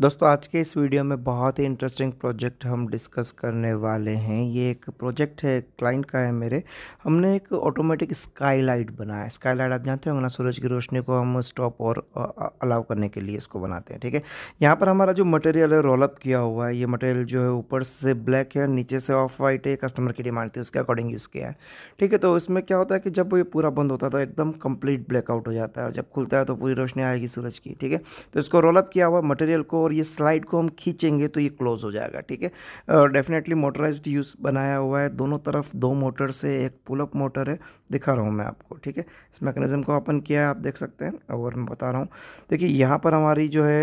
दोस्तों आज के इस वीडियो में बहुत ही इंटरेस्टिंग प्रोजेक्ट हम डिस्कस करने वाले हैं ये एक प्रोजेक्ट है क्लाइंट का है मेरे हमने एक ऑटोमेटिक स्काईलाइट बनाया स्काईलाइट आप जानते होंगे ना सूरज की रोशनी को हम स्टॉप और अलाउ करने के लिए इसको बनाते हैं ठीक है यहाँ पर हमारा जो मटेरियल है रोलअप किया हुआ है ये मटेरियल जो है ऊपर से ब्लैक है नीचे से ऑफ वाइट है कस्टमर की डिमांड थी उसके अकॉर्डिंग यूज़ किया है ठीक है तो इसमें क्या होता है कि जब ये पूरा बंद होता है तो एकदम कम्प्लीट ब्लैकआउट हो जाता है और जब खुलता है तो पूरी रोशनी आएगी सूरज की ठीक है तो इसको रोलअप किया हुआ मटेरियल को और ये स्लाइड को हम खींचेंगे तो ये क्लोज़ हो जाएगा ठीक है और डेफिनेटली मोटराइज्ड यूज़ बनाया हुआ है दोनों तरफ दो मोटर से एक पुलअप मोटर है दिखा रहा हूँ मैं आपको ठीक है इस मैकेनिज़्म को ओपन किया है आप देख सकते हैं और मैं बता रहा हूँ देखिए यहाँ पर हमारी जो है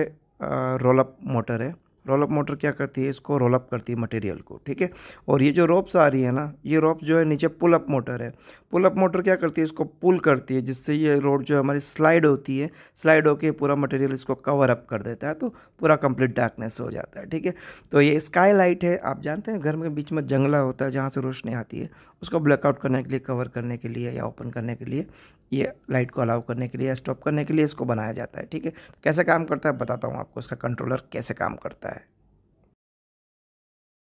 रोलअप मोटर है रोलअप मोटर क्या करती है इसको रोलअप करती है मटेरियल को ठीक है और ये जो रोप्स आ रही है ना ये रोप्स जो है नीचे पुल अप मोटर है पुल अप मोटर क्या करती है इसको पुल करती है जिससे ये रोड जो हमारी स्लाइड होती है स्लाइड होकर पूरा मटेरियल इसको कवर अप कर देता है तो पूरा कंप्लीट डार्कनेस हो जाता है ठीक है तो ये स्काई लाइट है आप जानते हैं घर में बीच में जंगला होता है जहाँ से रोशनी आती है उसको ब्लैकआउट करने के लिए कवर करने के लिए या ओपन करने के लिए ये लाइट को अलाउ करने के लिए स्टॉप करने के लिए इसको बनाया जाता है ठीक है तो कैसे काम करता है बताता हूँ आपको इसका कंट्रोलर कैसे काम करता है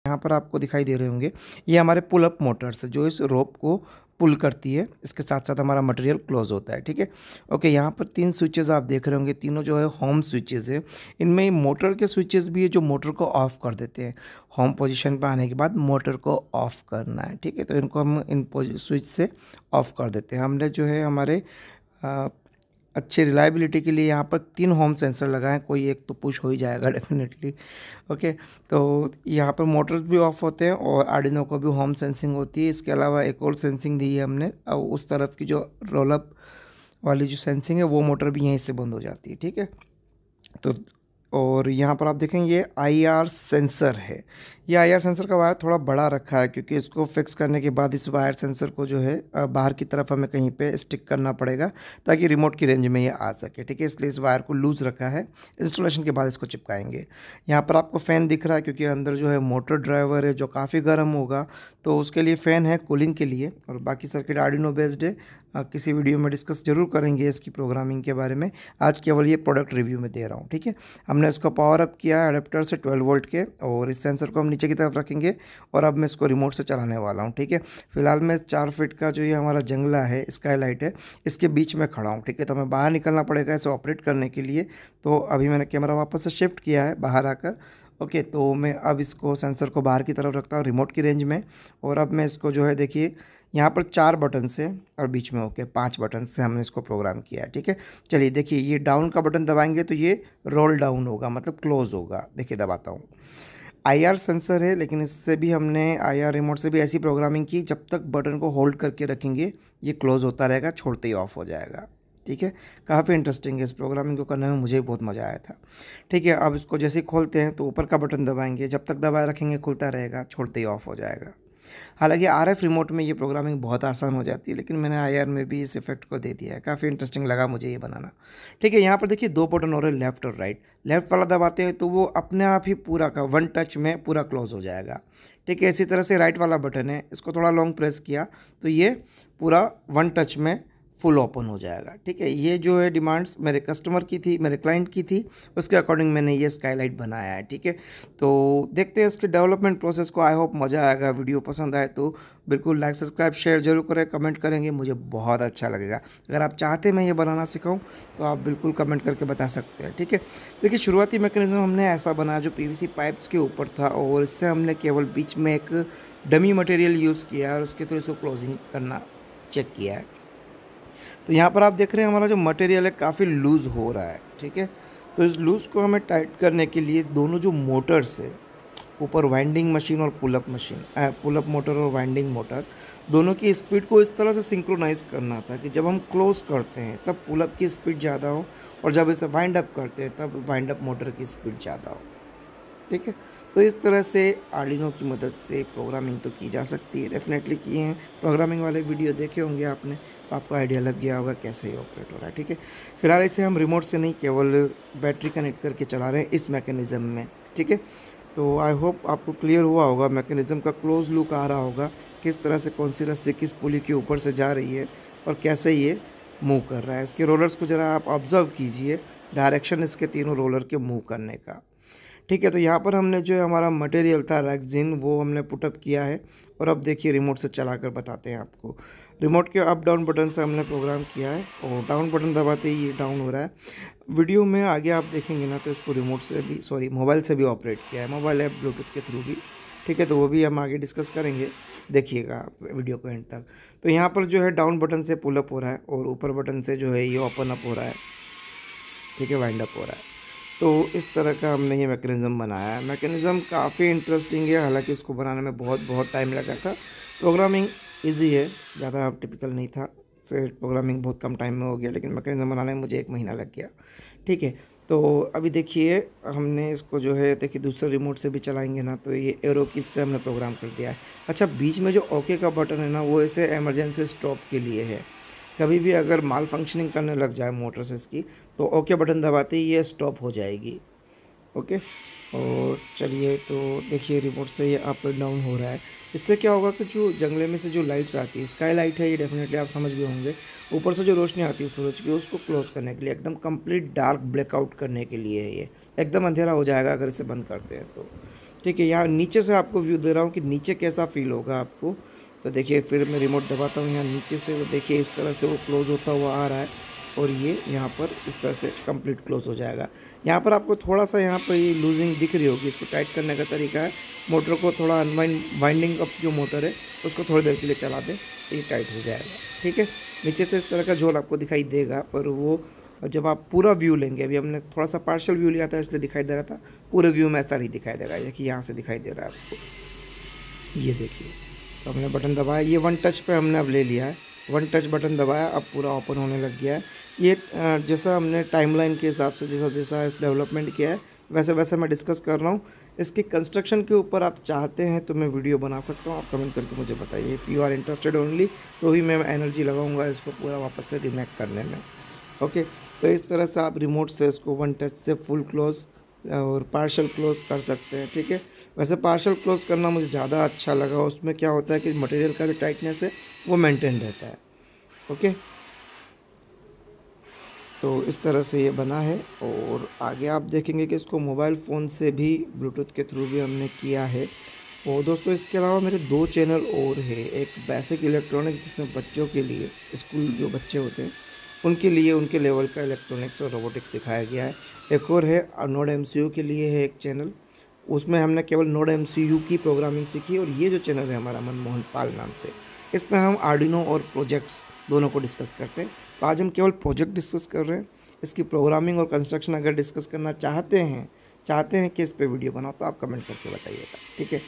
यहाँ पर आपको दिखाई दे रहे होंगे ये हमारे पुल अप मोटर्स जो इस रोप को पुल करती है इसके साथ साथ हमारा मटेरियल क्लोज होता है ठीक है ओके यहाँ पर तीन स्विचेस आप देख रहे होंगे तीनों जो है होम स्विचेस है इनमें मोटर के स्विचेस भी है जो मोटर को ऑफ कर देते हैं होम पोजीशन पर आने के बाद मोटर को ऑफ करना है ठीक है तो इनको हम इन स्विच से ऑफ कर देते हैं हमने जो है हमारे अच्छी रिलायबिलिटी के लिए यहाँ पर तीन होम सेंसर लगाएं कोई एक तो पुश हो ही जाएगा डेफिनेटली ओके तो यहाँ पर मोटर्स भी ऑफ होते हैं और आर्डिनो को भी होम सेंसिंग होती है इसके अलावा एक और सेंसिंग दी है हमने और उस तरफ की जो रोलअप वाली जो सेंसिंग है वो मोटर भी यहीं से बंद हो जाती है ठीक है तो और यहाँ पर आप देखेंगे ये आईआर सेंसर है ये आईआर सेंसर का वायर थोड़ा बड़ा रखा है क्योंकि इसको फिक्स करने के बाद इस वायर सेंसर को जो है बाहर की तरफ हमें कहीं पे स्टिक करना पड़ेगा ताकि रिमोट की रेंज में ये आ सके ठीक है इसलिए इस वायर को लूज़ रखा है इंस्टॉलेशन के बाद इसको चिपकाएंगे यहाँ पर आपको फ़ैन दिख रहा है क्योंकि अंदर जो है मोटर ड्राइवर है जो काफ़ी गर्म होगा तो उसके लिए फ़ैन है कूलिंग के लिए और बाकी सर्किट आर्डिनो बेस्ड है किसी वीडियो में डिस्कस जरूर करेंगे इसकी प्रोग्रामिंग के बारे में आज केवल ये प्रोडक्ट रिव्यू में दे रहा हूँ ठीक है हमने इसको पावर अप किया है अडेप्टर से 12 वोल्ट के और इस सेंसर को हम नीचे की तरफ रखेंगे और अब मैं इसको रिमोट से चलाने वाला हूँ ठीक है फिलहाल मैं चार फिट का जो ये हमारा जंगला है स्काई है इसके बीच में खड़ा हूँ ठीक है तो हमें बाहर निकलना पड़ेगा इसे ऑपरेट करने के लिए तो अभी मैंने कैमरा वापस से शिफ्ट किया है बाहर आकर ओके तो मैं अब इसको सेंसर को बाहर की तरफ रखता हूँ रिमोट की रेंज में और अब मैं इसको जो है देखिए यहाँ पर चार बटन से और बीच में ओके पांच बटन से हमने इसको प्रोग्राम किया है ठीक है चलिए देखिए ये डाउन का बटन दबाएंगे तो ये रोल डाउन होगा मतलब क्लोज़ होगा देखिए दबाता हूँ आईआर सेंसर है लेकिन इससे भी हमने आईआर रिमोट से भी ऐसी प्रोग्रामिंग की जब तक बटन को होल्ड करके रखेंगे ये क्लोज़ होता रहेगा छोड़ते ही ऑफ हो जाएगा ठीक है काफ़ी इंटरेस्टिंग है इस प्रोग्रामिंग को करने में मुझे भी बहुत मज़ा आया था ठीक है अब इसको जैसे ही खोलते हैं तो ऊपर का बटन दबाएंगे जब तक दबाए रखेंगे खुलता रहेगा छोड़ते ही ऑफ हो जाएगा हालांकि आर एफ रिमोट में ये प्रोग्रामिंग बहुत आसान हो जाती है लेकिन मैंने आई में भी इस इफेक्ट को दे दिया है काफ़ी इंटरेस्टिंग लगा मुझे ये बनाना ठीक है यहाँ पर देखिए दो बटन हो रहे लेफ्ट और राइट लेफ्ट वाला दबाते हैं तो वो अपने आप ही पूरा का वन टच में पूरा क्लोज हो जाएगा ठीक है इसी तरह से राइट वाला बटन है इसको थोड़ा लॉन्ग प्रेस किया तो ये पूरा वन टच में फुल ओपन हो जाएगा ठीक है ये जो है डिमांड्स मेरे कस्टमर की थी मेरे क्लाइंट की थी उसके अकॉर्डिंग मैंने ये स्काईलाइट बनाया है ठीक है तो देखते हैं इसके डेवलपमेंट प्रोसेस को आई होप मज़ा आएगा वीडियो पसंद आए तो बिल्कुल लाइक सब्सक्राइब शेयर जरूर करें कमेंट करेंगे मुझे बहुत अच्छा लगेगा अगर आप चाहते मैं ये बनाना सिखाऊँ तो आप बिल्कुल कमेंट करके बता सकते हैं ठीक है देखिए शुरुआती मैकेनिज्म हमने ऐसा बनाया जो पी पाइप्स के ऊपर था और इससे हमने केवल बीच में एक डमी मटेरियल यूज़ किया और उसके थ्रू इसको क्लोजिंग करना चेक किया है तो यहाँ पर आप देख रहे हैं हमारा जो मटेरियल है काफ़ी लूज़ हो रहा है ठीक है तो इस लूज़ को हमें टाइट करने के लिए दोनों जो मोटर्स है ऊपर वाइंडिंग मशीन और पुलअप मशीन पुलअप मोटर और वाइंडिंग मोटर दोनों की स्पीड को इस तरह से सिंक्रोनाइज़ करना था कि जब हम क्लोज़ करते हैं तब पुलअप की स्पीड ज़्यादा हो और जब इसे वाइंड अप करते हैं तब वाइंड अप मोटर की स्पीड ज़्यादा हो ठीक है तो इस तरह से आर्डिनो की मदद से प्रोग्रामिंग तो की जा सकती है डेफिनेटली किए हैं प्रोग्रामिंग वाले वीडियो देखे होंगे आपने तो आपको आइडिया लग गया होगा कैसे ये ऑपरेट हो रहा है ठीक है फिलहाल इसे हम रिमोट से नहीं केवल बैटरी कनेक्ट करके चला रहे हैं इस मैकेनिज़म में ठीक है तो आई होप आपको क्लियर हुआ होगा मैकेनिज़म का क्लोज लुक आ रहा होगा किस तरह से कौन सी रस्सी किस पुली के ऊपर से जा रही है और कैसे ये मूव कर रहा है इसके रोलर्स को ज़रा आप ऑब्ज़र्व कीजिए डायरेक्शन इसके तीनों रोलर के मूव करने का ठीक है तो यहाँ पर हमने जो हमारा मटेरियल था रैक्सिन वो हमने पुटअप किया है और अब देखिए रिमोट से चला कर बताते हैं आपको रिमोट के अप डाउन बटन से हमने प्रोग्राम किया है और डाउन बटन दबाते ही ये डाउन हो रहा है वीडियो में आगे आप देखेंगे ना तो इसको रिमोट से भी सॉरी मोबाइल से भी ऑपरेट किया है मोबाइल ऐप ब्लूटूथ के थ्रू भी ठीक है तो वो भी हम आगे डिस्कस करेंगे देखिएगा आप वीडियो को एंड तक तो यहाँ पर जो है डाउन बटन से पुलअप हो रहा है और ऊपर बटन से जो है ये ओपन अप हो रहा है ठीक है वाइंड अप हो रहा है तो इस तरह का हमने ये मैकेनिज़्म बनाया है मैकेनिज़्म काफ़ी इंटरेस्टिंग है हालांकि इसको बनाने में बहुत बहुत टाइम लगा था प्रोग्रामिंग ईजी है ज़्यादा टिपिकल नहीं था से प्रोग्रामिंग बहुत कम टाइम में हो गया लेकिन मैकेनिज़्म बनाने में मुझे एक महीना लग गया ठीक है तो अभी देखिए हमने इसको जो है देखिए दूसरे रिमोट से भी चलाएंगे ना तो ये एरो किस से हमने प्रोग्राम कर दिया है अच्छा बीच में जो ओके का बटन है ना वो इसे एमरजेंसी स्टॉप के लिए है कभी भी अगर माल फंक्शनिंग करने लग जाए मोटर से इसकी तो ओके बटन दबाते ही ये स्टॉप हो जाएगी ओके और चलिए तो देखिए रिमोट से ये अप एंड डाउन हो रहा है इससे क्या होगा कि जो जंगले में से जो लाइट्स आती है स्काई लाइट है ये डेफिनेटली आप समझ गए होंगे ऊपर से जो रोशनी आती है सूरज की उसको क्लोज करने के लिए एकदम कंप्लीट डार्क ब्लैकआउट करने के लिए है ये एकदम अंधेरा हो जाएगा अगर इसे बंद करते हैं तो ठीक है यहाँ नीचे से आपको व्यू दे रहा हूँ कि नीचे कैसा फील होगा आपको तो देखिए फिर मैं रिमोट दबाता हूँ यहाँ नीचे से वो देखिए इस तरह से वो क्लोज़ होता हुआ आ रहा है और ये यहाँ पर इस तरह से कंप्लीट क्लोज हो जाएगा यहाँ पर आपको थोड़ा सा यहाँ पर ये लूजिंग दिख रही होगी इसको टाइट करने का तरीका है मोटर को थोड़ा अनवाइंड वाइंडिंग अप जो मोटर है उसको थोड़ी देर के लिए चला दें तो ये टाइट हो जाएगा ठीक है नीचे से इस तरह का झोल आपको दिखाई देगा पर वो जब आप पूरा व्यू लेंगे अभी हमने थोड़ा सा पार्शल व्यू लिया था इसलिए दिखाई दे रहा था पूरे व्यू में ऐसा नहीं दिखाई देगा देखिए यहाँ से दिखाई दे रहा है आपको ये देखिए तो हमने बटन दबाया ये वन टच पे हमने अब ले लिया है वन टच बटन दबाया अब पूरा ओपन होने लग गया है ये जैसा हमने टाइमलाइन के हिसाब से जैसा जैसा इस डेवलपमेंट किया है वैसे वैसे मैं डिस्कस कर रहा हूँ इसके कंस्ट्रक्शन के ऊपर आप चाहते हैं तो मैं वीडियो बना सकता हूँ आप कमेंट करके मुझे बताइए if you are interested only तो ही मैं एनर्जी लगाऊंगा इसको पूरा वापस से रिमेक करने में ओके तो इस तरह से आप रिमोट से इसको वन टच से फुल क्लोज़ और पार्शल क्लोज कर सकते हैं ठीक है वैसे पार्शल क्लोज करना मुझे ज़्यादा अच्छा लगा उसमें क्या होता है कि मटेरियल का जो टाइटनेस है वो मेंटेन रहता है ओके तो इस तरह से ये बना है और आगे आप देखेंगे कि इसको मोबाइल फ़ोन से भी ब्लूटूथ के थ्रू भी हमने किया है और दोस्तों इसके अलावा मेरे दो चैनल और है एक बेसिक इलेक्ट्रॉनिक जिसमें बच्चों के लिए स्कूल जो बच्चे होते हैं उनके लिए उनके लेवल का इलेक्ट्रॉनिक्स और रोबोटिक्स सिखाया गया है एक और है नोड एम के लिए है एक चैनल उसमें हमने केवल नोड एम की प्रोग्रामिंग सीखी और ये जो चैनल है हमारा मनमोहन पाल नाम से इसमें हम आर्डिनो और प्रोजेक्ट्स दोनों को डिस्कस करते हैं तो आज हम केवल प्रोजेक्ट डिस्कस कर रहे हैं इसकी प्रोग्रामिंग और कंस्ट्रक्शन अगर डिस्कस करना चाहते हैं चाहते हैं कि इस पर वीडियो बनाओ तो आप कमेंट करके बताइएगा ठीक है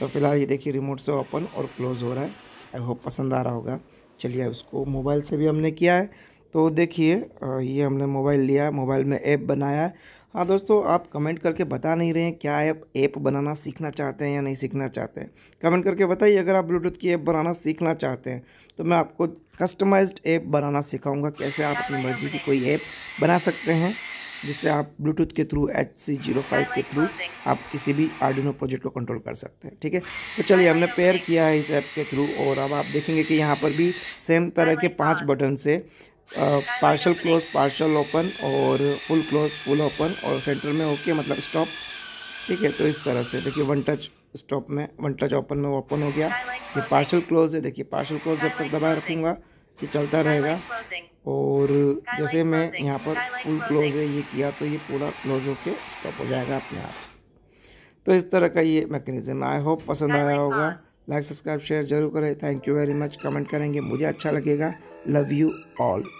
तो फिलहाल ये देखिए रिमोट से ओपन और क्लोज़ हो रहा है आई होप पसंद आ रहा होगा चलिए उसको मोबाइल से भी हमने किया है तो देखिए ये हमने मोबाइल लिया मोबाइल में ऐप बनाया है हाँ दोस्तों आप कमेंट करके बता नहीं रहे हैं क्या ऐप ऐप बनाना सीखना चाहते हैं या नहीं सीखना चाहते हैं कमेंट करके बताइए अगर आप ब्लूटूथ की ऐप बनाना सीखना चाहते हैं तो मैं आपको कस्टमाइज्ड ऐप बनाना सिखाऊंगा कैसे आप अपनी मर्ज़ी की कोई ऐप बना सकते हैं जिससे आप ब्लूटूथ के through H C zero five के थ्रू आप किसी भी आर्डिनो प्रोजेक्ट को कंट्रोल कर सकते हैं ठीक है तो चलिए हमने पेयर किया है इस ऐप के थ्रू और अब आप देखेंगे कि यहाँ पर भी सेम तरह के पाँच बटन से पार्शल क्लोज पार्शल ओपन और फुल क्लोज फुल ओपन और सेंटर में होके मतलब स्टॉप ठीक है तो इस तरह से देखिए वन टच स्टॉप में वन टच ओपन में ओपन हो गया ये पार्शल क्लोज है देखिए पार्शल क्लोज जब तक दबाए रखूँगा ये चलता रहेगा और जैसे मैं यहाँ पर फुल क्लोज है ये किया तो ये पूरा क्लोज होके स्टॉप हो जाएगा अपने आप तो इस तरह का ये मैकेनिज़्म आई होप पसंद आया होगा लाइक सब्सक्राइब शेयर जरूर करें thank you very much comment करेंगे मुझे अच्छा लगेगा लव यू ऑल